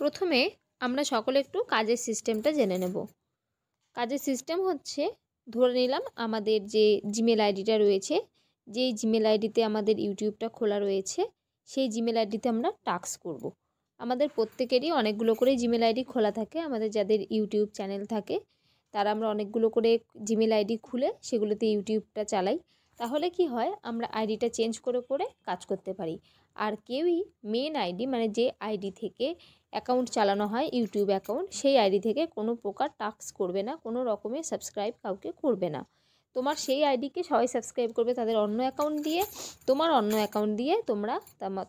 প্রথমে আমরা সকলে একটু কাজের সিস্টেমটা জেনে নেব কাজের সিস্টেম হচ্ছে ধরে নিলাম আমাদের যে জিমেল আইডিটা রয়েছে যেই জিমেল আইডিতে আমাদের ইউটিউবটা খোলা রয়েছে সেই জিমেল আইডিতে আমরা টাস্ক করব। আমাদের প্রত্যেকেরই অনেকগুলো করে জিমেল আইডি খোলা থাকে আমাদের যাদের ইউটিউব চ্যানেল থাকে তারা আমরা অনেকগুলো করে জিমেল আইডি খুলে সেগুলোতে ইউটিউবটা চালাই তাহলে কি হয় আমরা আইডিটা চেঞ্জ করে করে কাজ করতে পারি আর কেউই মেন আইডি মানে যে আইডি থেকে অ্যাকাউন্ট চালানো হয় ইউটিউব অ্যাকাউন্ট সেই আইডি থেকে কোনো প্রকার টাস্ক করবে না কোনো রকমের সাবস্ক্রাইব কাউকে করবে না তোমার সেই আইডিকে সবাই সাবস্ক্রাইব করবে তাদের অন্য অ্যাকাউন্ট দিয়ে তোমার অন্য অ্যাকাউন্ট দিয়ে তোমরা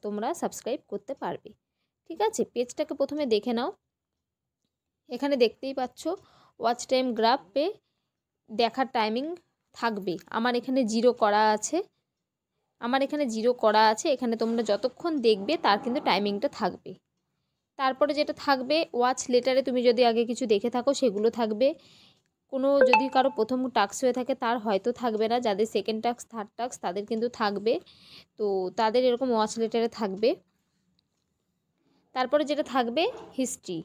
তোমরা সাবস্ক্রাইব করতে পারবে ঠিক আছে পেজটাকে প্রথমে দেখে নাও এখানে দেখতেই পাচ্ছ ওয়াচ টাইম গ্রাফ পে দেখার টাইমিং থাকবে আমার এখানে জিরো করা আছে আমার এখানে জিরো করা আছে এখানে তোমরা যতক্ষণ দেখবে তার কিন্তু টাইমিংটা থাকবে তারপরে যেটা থাকবে ওয়াচ লেটারে তুমি যদি আগে কিছু দেখে থাকো সেগুলো থাকবে কোনো যদি কারো প্রথম টাস্ক হয়ে থাকে তার হয়তো থাকবে না যাদের সেকেন্ড টাক্স থার্ড টাক্স তাদের কিন্তু থাকবে তো তাদের এরকম ওয়াচ লেটারে থাকবে তারপরে যেটা থাকবে হিস্ট্রি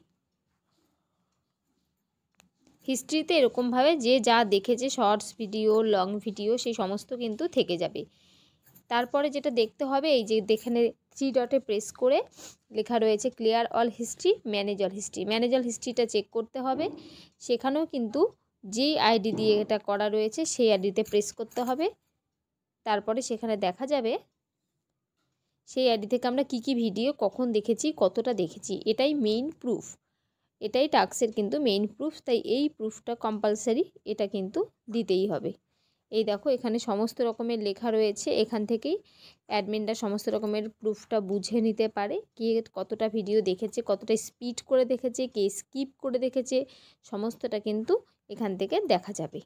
হিস্ট্রিতে এরকমভাবে যে যা দেখেছে শর্টস ভিডিও লং ভিডিও সেই সমস্ত কিন্তু থেকে যাবে তারপরে যেটা দেখতে হবে এই যে যেখানে থ্রি ডটে প্রেস করে লেখা রয়েছে clear all history manage all history manage all হিস্ট্রিটা চেক করতে হবে সেখানেও কিন্তু যেই আইডি দিয়ে এটা করা রয়েছে সেই আইডিতে প্রেস করতে হবে তারপরে সেখানে দেখা যাবে সেই আইডি থেকে আমরা কি কি ভিডিও কখন দেখেছি কতটা দেখেছি এটাই মেইন প্রুফ এটাই টাক্সের কিন্তু মেইন প্রুফ তাই এই প্রুফটা কম্পালসারি এটা কিন্তু দিতেই হবে এই দেখো এখানে সমস্ত রকমের লেখা রয়েছে এখান থেকেই অ্যাডমিনরা সমস্ত রকমের প্রুফটা বুঝে নিতে পারে কে কতটা ভিডিও দেখেছে কতটা স্পিড করে দেখেছে কে স্কিপ করে দেখেছে সমস্তটা কিন্তু এখান থেকে দেখা যাবে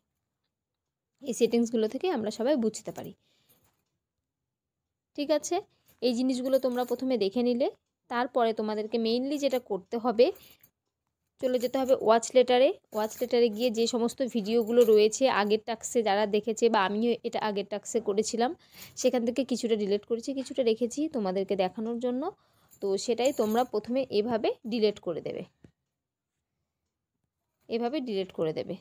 এই সেটিংসগুলো থেকে আমরা সবাই বুঝতে পারি ঠিক আছে এই জিনিসগুলো তোমরা প্রথমে দেখে নিলে তারপরে তোমাদেরকে মেইনলি যেটা করতে হবে চলে যেতে হবে ওয়াচ লেটারে ওয়াচ লেটারে গিয়ে যে সমস্ত ভিডিওগুলো রয়েছে আগের টাক্সে যারা দেখেছে বা আমিও এটা আগের টাক্সে করেছিলাম সেখান থেকে কিছুটা ডিলেট করেছি কিছুটা রেখেছি তোমাদেরকে দেখানোর জন্য তো সেটাই তোমরা প্রথমে এভাবে ডিলেট করে দেবে এভাবে ডিলেট করে দেবে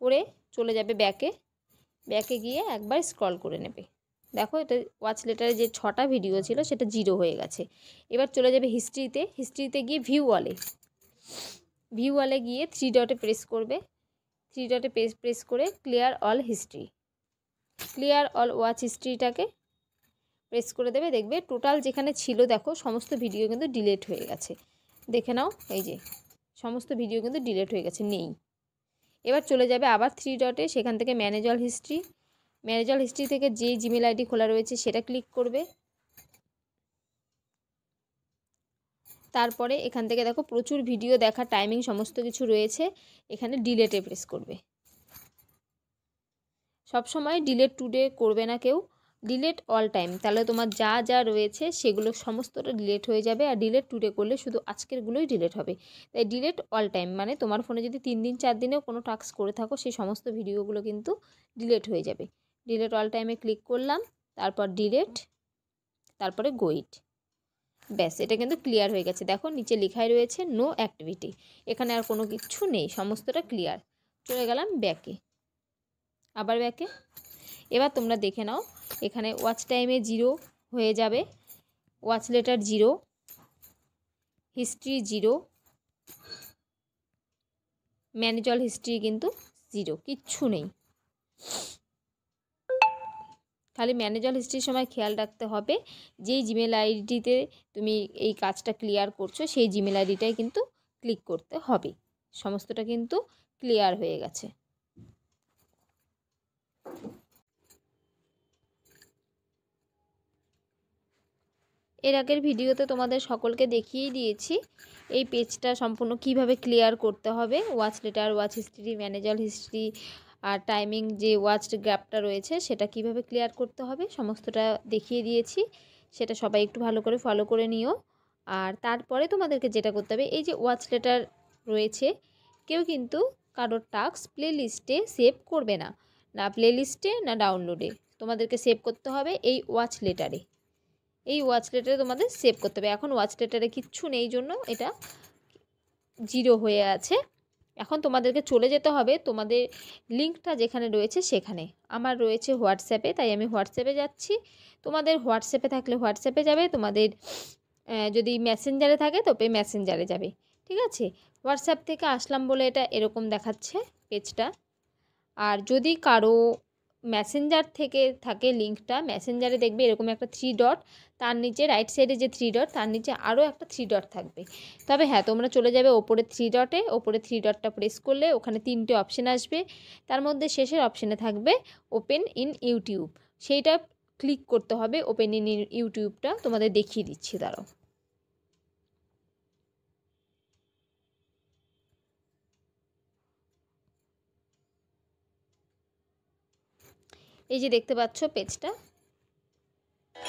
করে চলে যাবে ব্যাকে ব্যাকে গিয়ে একবার স্ক্রল করে নেবে দেখো এটা ওয়াচ লেটারে যে ছটা ভিডিও ছিল সেটা জিরো হয়ে গেছে এবার চলে যাবে হিস্ট্রিতে হিস্ট্রিতে গিয়ে ভিউ ওয়ালে ভিউ ওয়ালে গিয়ে থ্রি ডটে প্রেস করবে থ্রি ডটে প্রেস প্রেস করে clear all history clear all watch হিস্ট্রিটাকে প্রেস করে দেবে দেখবে টোটাল যেখানে ছিল দেখো সমস্ত ভিডিও কিন্তু ডিলেট হয়ে গেছে দেখে নাও এই যে সমস্ত ভিডিও কিন্তু ডিলেট হয়ে গেছে নেই এবার চলে যাবে আবার থ্রি ডটে সেখান থেকে manage all history manager history থেকে যে জিমেল আইডি খোলা রয়েছে সেটা ক্লিক করবে তারপরে এখান থেকে দেখো প্রচুর ভিডিও দেখা টাইমিং সমস্ত কিছু রয়েছে এখানে ডিলেটে প্রেস করবে সব সময় ডিলেট টুডে করবে না কেউ ডিলেট অল টাইম তাহলে তোমার যা যা রয়েছে সেগুলো সমস্তটা ডিলেট হয়ে যাবে আর ডিলেট টুডে করলে শুধু আজকেরগুলোই ডিলেট হবে তাই ডিলেট অল টাইম মানে তোমার ফোনে যদি তিন দিন চার দিনেও কোনো টাস্ক করে থাকো সেই সমস্ত ভিডিওগুলো কিন্তু ডিলেট হয়ে যাবে ডিলেট অল টাইমে ক্লিক করলাম তারপর ডিলেট তারপরে গোইট ব্যাস এটা কিন্তু ক্লিয়ার হয়ে গেছে দেখো নিচে লেখাই রয়েছে নো অ্যাক্টিভিটি এখানে আর কোনো কিছু নেই সমস্তটা ক্লিয়ার চলে গেলাম ব্যাকে আবার ব্যাকে এবার তোমরা দেখে নাও এখানে ওয়াচ টাইমে জিরো হয়ে যাবে watch later zero history zero manage all history কিন্তু জিরো কিচ্ছু নেই তাহলে ম্যানেজার হিস্ট্রির সময় খেয়াল রাখতে হবে যেই জিমেল আইডিতে তুমি এই কাজটা ক্লিয়ার করছো সেই জিমেল আইডিটাই কিন্তু ক্লিক করতে হবে সমস্তটা কিন্তু ক্লিয়ার হয়ে গেছে এর আগের ভিডিওতে তোমাদের সকলকে দেখিয়ে দিয়েছি এই পেজটা সম্পূর্ণ কিভাবে ক্লিয়ার করতে হবে watch later watch history manager history আর টাইমিং যে ওয়াচ গ্যাপটা রয়েছে সেটা কিভাবে ক্লিয়ার করতে হবে সমস্তটা দেখিয়ে দিয়েছি সেটা সবাই একটু ভালো করে ফলো করে নিও আর তারপরে তোমাদেরকে যেটা করতে হবে এই যে ওয়াচ লেটার রয়েছে কেউ কিন্তু কারোর টাস্ক প্লে লিস্টে সেভ করবে না না প্লে লিস্টে না ডাউনলোডে তোমাদেরকে সেভ করতে হবে এই ওয়াচ লেটারে এই ওয়াচ লেটারে তোমাদের সেভ করতে হবে এখন ওয়াচ লেটারে কিচ্ছু নেই জন্য এটা জিরো হয়ে আছে এখন তোমাদেরকে চলে যেতে হবে তোমাদের লিঙ্কটা যেখানে রয়েছে সেখানে আমার রয়েছে হোয়াটসঅ্যাপে তাই আমি হোয়াটসঅ্যাপে যাচ্ছি তোমাদের হোয়াটসঅ্যাপে থাকলে হোয়াটসঅ্যাপে যাবে তোমাদের যদি মেসেঞ্জারে থাকে তবে মেসেঞ্জারে যাবে ঠিক আছে হোয়াটসঅ্যাপ থেকে আসলাম বলে এটা এরকম দেখাচ্ছে পেজটা আর যদি কারো ম্যাসেঞ্জার থেকে থাকে লিঙ্কটা ম্যাসেঞ্জারে দেখবে এরকম একটা থ্রি ডট তার নিচে রাইট সাইডে যে থ্রি ডট তার নিচে আরও একটা থ্রি ডট থাকবে তবে হ্যাঁ তোমরা চলে যাবে ওপরে থ্রি ডটে ওপরে থ্রি ডটটা প্রেস করলে ওখানে তিনটে অপশান আসবে তার মধ্যে শেষের অপশানে থাকবে ওপেন ইন ইউটিউব সেইটা ক্লিক করতে হবে ওপেন ইন ইউটিউবটা তোমাদের দেখিয়ে দিচ্ছি দাঁড়ো এই যে দেখতে পাচ্ছ পেজটা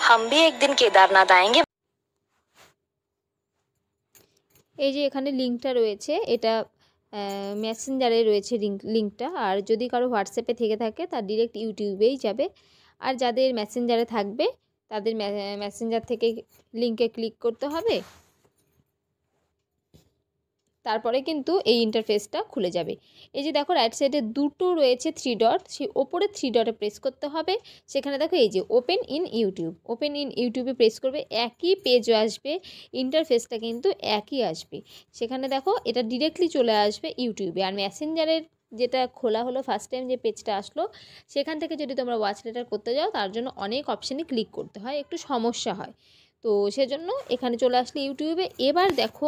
হামবি একদিন কেদারনাথ আয়েঙ্গে এই যে এখানে লিঙ্কটা রয়েছে এটা মেসেঞ্জারে রয়েছে লিঙ্কটা আর যদি কারো হোয়াটসঅ্যাপে থেকে থাকে তার ডিরেক্ট ইউটিউবেই যাবে আর যাদের মেসেঞ্জারে থাকবে তাদের মেসেঞ্জার থেকে লিঙ্কে ক্লিক করতে হবে তারপরে কিন্তু এই ইন্টারফেসটা খুলে যাবে এই যে দেখো রাইট সাইডে দুটো রয়েছে থ্রি ডট সেই ওপরে থ্রি ডটে প্রেস করতে হবে সেখানে দেখো এই যে open in YouTube open in ইউটিউবে প্রেস করবে একই পেজও আসবে ইন্টারফেসটা কিন্তু একই আসবে সেখানে দেখো এটা ডিরেক্টলি চলে আসবে ইউটিউবে আর মেসেঞ্জারের যেটা খোলা হলো ফার্স্ট টাইম যে পেজটা আসলো সেখান থেকে যদি তোমরা ওয়াচ লেটার করতে যাও তার জন্য অনেক অপশানে ক্লিক করতে হয় একটু সমস্যা হয় তো সেজন্য এখানে চলে আসলে ইউটিউবে এবার দেখো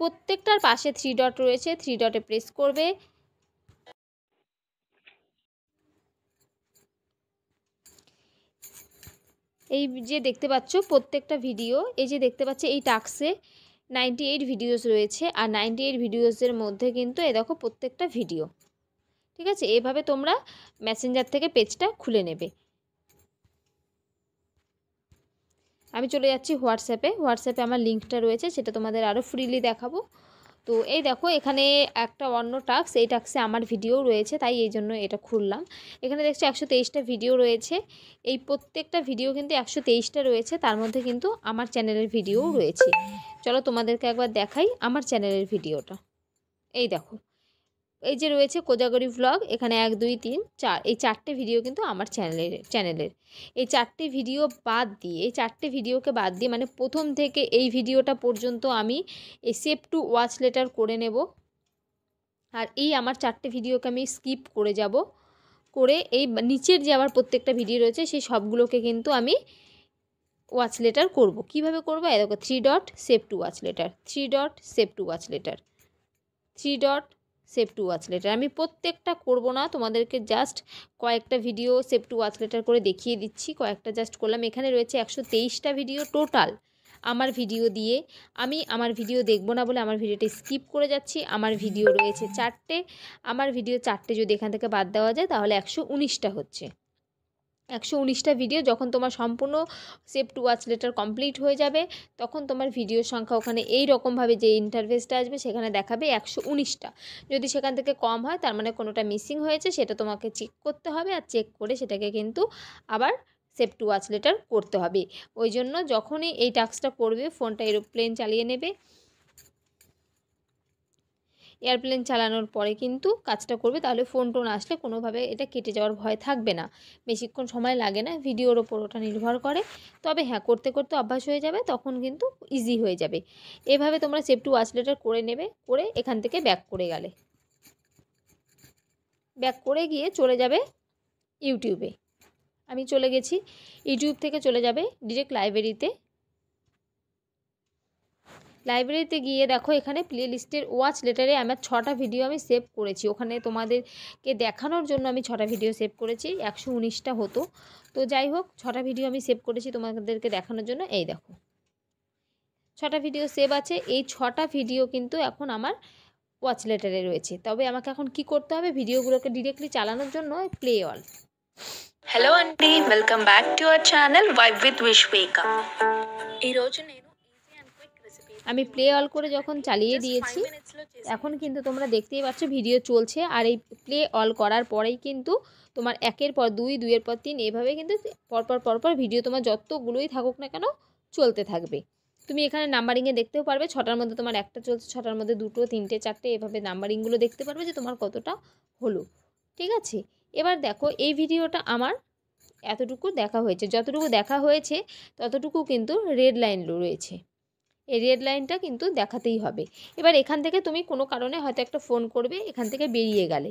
প্রত্যেকটার পাশে থ্রি ডট রয়েছে থ্রি ডটে প্রেস করবে এই যে দেখতে পাচ্ছ প্রত্যেকটা ভিডিও এই যে দেখতে পাচ্ছ এই টাক্সে নাইনটি এইট ভিডিওস রয়েছে আর নাইনটি এইট ভিডিওসের মধ্যে কিন্তু এ দেখো প্রত্যেকটা ভিডিও ঠিক আছে এভাবে তোমরা মেসেঞ্জার থেকে পেজটা খুলে নেবে আমি চলে যাচ্ছি হোয়াটসঅ্যাপে হোয়াটসঅ্যাপে আমার লিঙ্কটা রয়েছে সেটা তোমাদের আরও ফ্রিলি দেখাবো তো এই দেখো এখানে একটা অন্য টাক্স এই টাক্সে আমার ভিডিও রয়েছে তাই এই জন্য এটা খুললাম এখানে দেখছি একশো তেইশটা ভিডিও রয়েছে এই প্রত্যেকটা ভিডিও কিন্তু একশো তেইশটা রয়েছে তার মধ্যে কিন্তু আমার চ্যানেলের ভিডিও রয়েছে চলো তোমাদেরকে একবার দেখাই আমার চ্যানেলের ভিডিওটা এই দেখো এই যে রয়েছে কোজাগরি ব্লগ এখানে এক দুই তিন চার এই চারটে ভিডিও কিন্তু আমার চ্যানেলের চ্যানেলের এই চারটে ভিডিও বাদ দিয়ে এই চারটে ভিডিওকে বাদ দিয়ে মানে প্রথম থেকে এই ভিডিওটা পর্যন্ত আমি এই সেভ টু ওয়াচ লেটার করে নেব আর এই আমার চারটে ভিডিওকে আমি স্কিপ করে যাব করে এই নিচের যে আমার প্রত্যেকটা ভিডিও রয়েছে সেই সবগুলোকে কিন্তু আমি ওয়াচ লেটার করব কীভাবে করবো এরকম three dot save to watch later three dot save to watch later three dot save to watch later আমি প্রত্যেকটা করব না তোমাদেরকে জাস্ট কয়েকটা video save to watch later করে দেখিয়ে দিচ্ছি কয়েকটা জাস্ট করলাম এখানে রয়েছে একশো তেইশটা ভিডিও টোটাল আমার ভিডিও দিয়ে আমি আমার ভিডিও দেখবো না বলে আমার ভিডিওটা স্কিপ করে যাচ্ছি আমার ভিডিও রয়েছে চারটে আমার ভিডিও চারটে যদি এখান থেকে বাদ দেওয়া যায় তাহলে একশো উনিশটা হচ্ছে একশো উনিশটা ভিডিও যখন তোমার সম্পূর্ণ save to watch later complete হয়ে যাবে তখন তোমার ভিডিওর সংখ্যা ওখানে এই রকমভাবে যে ইন্টারভেসটা আসবে সেখানে দেখাবে একশো উনিশটা যদি সেখান থেকে কম হয় তার মানে কোনোটা মিসিং হয়েছে সেটা তোমাকে চেক করতে হবে আর চেক করে সেটাকে কিন্তু আবার সেভ টু ওয়াচ লেটার করতে হবে ওই জন্য যখনই এই টাস্কটা করবে ফোনটা এরোপ্লেন চালিয়ে নেবে এয়ারপ্লেন চালানোর পরে কিন্তু কাজটা করবে তাহলে ফোন টোন আসলে কোনোভাবে এটা কেটে যাওয়ার ভয় থাকবে না বেশিক্ষণ সময় লাগে না ভিডিওর ওপর ওটা নির্ভর করে তবে হ্যাঁ করতে করতে অভ্যাস হয়ে যাবে তখন কিন্তু ইজি হয়ে যাবে এভাবে তোমরা সেফ টু ওয়াচ লেটার করে নেবে করে এখান থেকে ব্যাক করে গেলে ব্যাক করে গিয়ে চলে যাবে ইউটিউবে আমি চলে গেছি ইউটিউব থেকে চলে যাবে ডিরেক্ট লাইব্রেরিতে লাইব্রেরিতে গিয়ে দেখো এখানে প্লে লিস্টের ওয়াচ লেটারে আমার ছটা ভিডিও আমি সেভ করেছি ওখানে তোমাদেরকে দেখানোর জন্য আমি ছটা ভিডিও সেভ করেছি একশো উনিশটা হতো তো যাই হোক ছটা ভিডিও আমি সেভ করেছি তোমাদেরকে দেখানোর জন্য এই দেখো ছটা ভিডিও সেভ আছে এই ছটা ভিডিও কিন্তু এখন আমার ওয়াচ লেটারে রয়েছে তবে আমাকে এখন কি করতে হবে ভিডিওগুলোকে ডিরেক্টলি চালানোর জন্য play all hello aunty welcome back to our channel vibe with Vishveka ఈరోజు నేను আমি প্লে অল করে যখন চালিয়ে দিয়েছি এখন কিন্তু তোমরা দেখতেই পাচ্ছ ভিডিও চলছে আর এই প্লে অল করার পরেই কিন্তু তোমার একের পর দুই দুইয়ের পর তিন এভাবে কিন্তু পরপর পরপর ভিডিও তোমার যতগুলোই থাকুক না কেন চলতে থাকবে তুমি এখানে নাম্বারিংয়ে দেখতেও পারবে ছটার মধ্যে তোমার একটা চলছে ছটার মধ্যে দুটো তিনটে চারটে এভাবে নাম্বারিংগুলো দেখতে পারবে যে তোমার কতটা হলো ঠিক আছে এবার দেখো এই ভিডিওটা আমার এতটুকু দেখা হয়েছে যতটুকু দেখা হয়েছে ততটুকু কিন্তু রেড লাইন রয়েছে এই রেড লাইনটা কিন্তু দেখাতেই হবে এবার এখান থেকে তুমি কোনো কারণে হয়তো একটা ফোন করবে এখান থেকে বেরিয়ে গেলে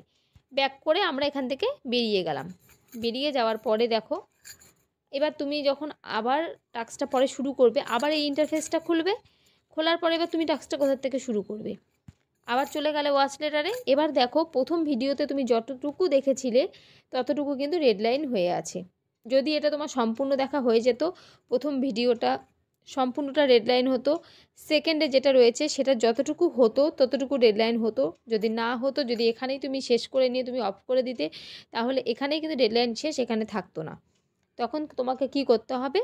ব্যাক করে আমরা এখান থেকে বেরিয়ে গেলাম বেরিয়ে যাওয়ার পরে দেখো এবার তুমি যখন আবার টাস্কটা পরে শুরু করবে আবার এই ইন্টারফেসটা খুলবে খোলার পরে এবার তুমি টাস্কটা কোথার থেকে শুরু করবে আবার চলে গেলে ওয়াচ লেটারে এবার দেখো প্রথম ভিডিওতে তুমি যতটুকু দেখেছিলে ততটুকু কিন্তু রেড লাইন হয়ে আছে যদি এটা তোমার সম্পূর্ণ দেখা হয়ে যেত প্রথম ভিডিওটা সম্পূর্ণটা রেড লাইন হতো সেকেন্ডে যেটা রয়েছে সেটা যতটুকু হতো ততটুকু রেড লাইন হতো যদি না হতো যদি এখানেই তুমি শেষ করে নিয়ে তুমি অফ করে দিতে তাহলে এখানেই কিন্তু রেড লাইন শেষ এখানে থাকতো না তখন তোমাকে কি করতে হবে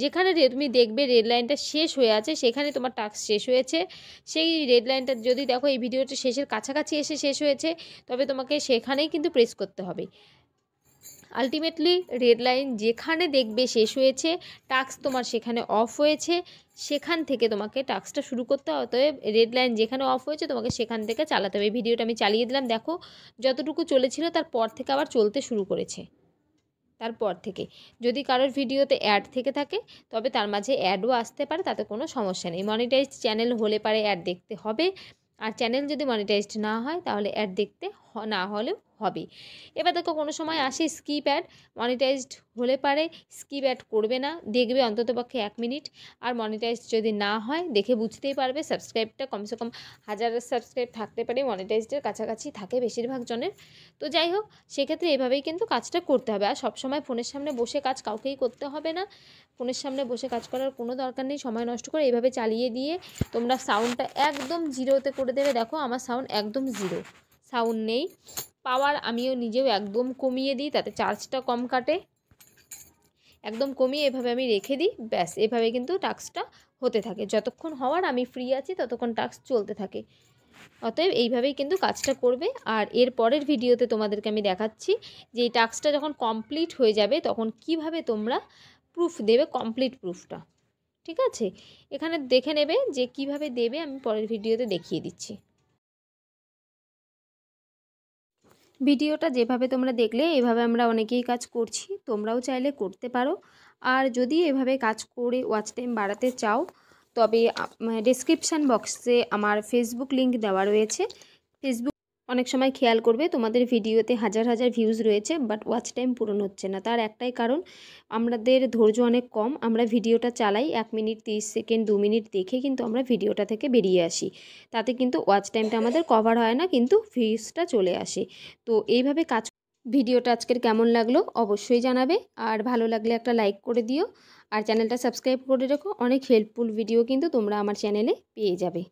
যেখানে তুমি দেখবে রেড লাইনটা শেষ হয়ে আছে সেখানে তোমার টাস্ক শেষ হয়েছে সেই রেড লাইনটা যদি দেখো এই ভিডিওটা শেষের কাছাকাছি এসে শেষ হয়েছে তবে তোমাকে সেখানেই কিন্তু প্রেস করতে হবে আলটিমেটলি রেড লাইন যেখানে দেখবে শেষ হয়েছে টাস্ক তোমার সেখানে অফ হয়েছে সেখান থেকে তোমাকে টাস্কটা শুরু করতে হবে অতএব রেড লাইন যেখানে অফ হয়েছে তোমাকে সেখান থেকে চালাতে হবে ভিডিওটা আমি চালিয়ে দিলাম দেখো যতটুকু চলেছিল তারপর থেকে আবার চলতে শুরু করেছে তারপর থেকে যদি কারোর ভিডিওতে অ্যাড থেকে থাকে তবে তার মাঝে অ্যাডও আসতে পারে তাতে কোনো সমস্যা নেই মনিটাইজড চ্যানেল হলে পারে অ্যাড দেখতে হবে আর চ্যানেল যদি মনিটাইজড না হয় তাহলে অ্যাড দেখতে না হলেও হবে এবার দেখো কোনো সময় আসে স্কিপ অ্যাড মনিটাইজড হলে পারে স্কিপ অ্যাড করবে না দেখবে অন্ততপক্ষে এক মিনিট আর মনিটাইজড যদি না হয় দেখে বুঝতেই পারবে সাবস্ক্রাইবটা কমসে কম হাজার সাবস্ক্রাইব থাকতে পারে মনিটাইজডের কাছাকাছি থাকে বেশিরভাগ জনের তো যাই হোক সেক্ষেত্রে এভাবেই কিন্তু কাজটা করতে হবে আর সবসময় ফোনের সামনে বসে কাজ কাউকেই করতে হবে না ফোনের সামনে বসে কাজ করার কোনো দরকার নেই সময় নষ্ট করে এভাবে চালিয়ে দিয়ে তোমরা সাউন্ডটা একদম জিরোতে করে দেবে দেখো আমার সাউন্ড একদম জিরো সাউন্ড নেই পাওয়ার আমিও নিজেও একদম কমিয়ে দিই তাতে চার্জটা কম কাটে একদম কমিয়ে এভাবে আমি রেখে দিই ব্যাস এভাবে কিন্তু টাস্কটা হতে থাকে যতক্ষণ হওয়ার আমি ফ্রি আছি ততক্ষণ টাস্ক চলতে থাকে অতএব এইভাবেই কিন্তু কাজটা করবে আর এর পরের ভিডিওতে তোমাদেরকে আমি দেখাচ্ছি যে এই টাক্সটা যখন কমপ্লিট হয়ে যাবে তখন কিভাবে তোমরা প্রুফ দেবে কমপ্লিট প্রুফটা ঠিক আছে এখানে দেখে নেবে যে কিভাবে দেবে আমি পরের ভিডিওতে দেখিয়ে দিচ্ছি ভিডিওটা যেভাবে তোমরা দেখলে এভাবে আমরা অনেকেই কাজ করছি তোমরাও চাইলে করতে পারো আর যদি এভাবে কাজ করে ওয়াচ টাইম বাড়াতে চাও তবে ডিসক্রিপশান বক্সে আমার ফেসবুক লিংক দেওয়া রয়েছে ফেসবুক অনেক সময় খেয়াল করবে তোমাদের ভিডিওতে হাজার হাজার ভিউজ রয়েছে বাট ওয়াচ টাইম পূরণ হচ্ছে না তার একটাই কারণ আমাদের ধৈর্য অনেক কম আমরা ভিডিওটা চালাই এক মিনিট তিরিশ সেকেন্ড দু মিনিট দেখে কিন্তু আমরা ভিডিওটা থেকে বেরিয়ে আসি তাতে কিন্তু ওয়াচ টাইমটা আমাদের কভার হয় না কিন্তু ভিউজটা চলে আসে তো এইভাবে কাজ ভিডিওটা আজকের কেমন লাগলো অবশ্যই জানাবে আর ভালো লাগলে একটা লাইক করে দিও আর চ্যানেলটা সাবস্ক্রাইব করে রেখো অনেক হেল্পফুল ভিডিও কিন্তু তোমরা আমার চ্যানেলে পেয়ে যাবে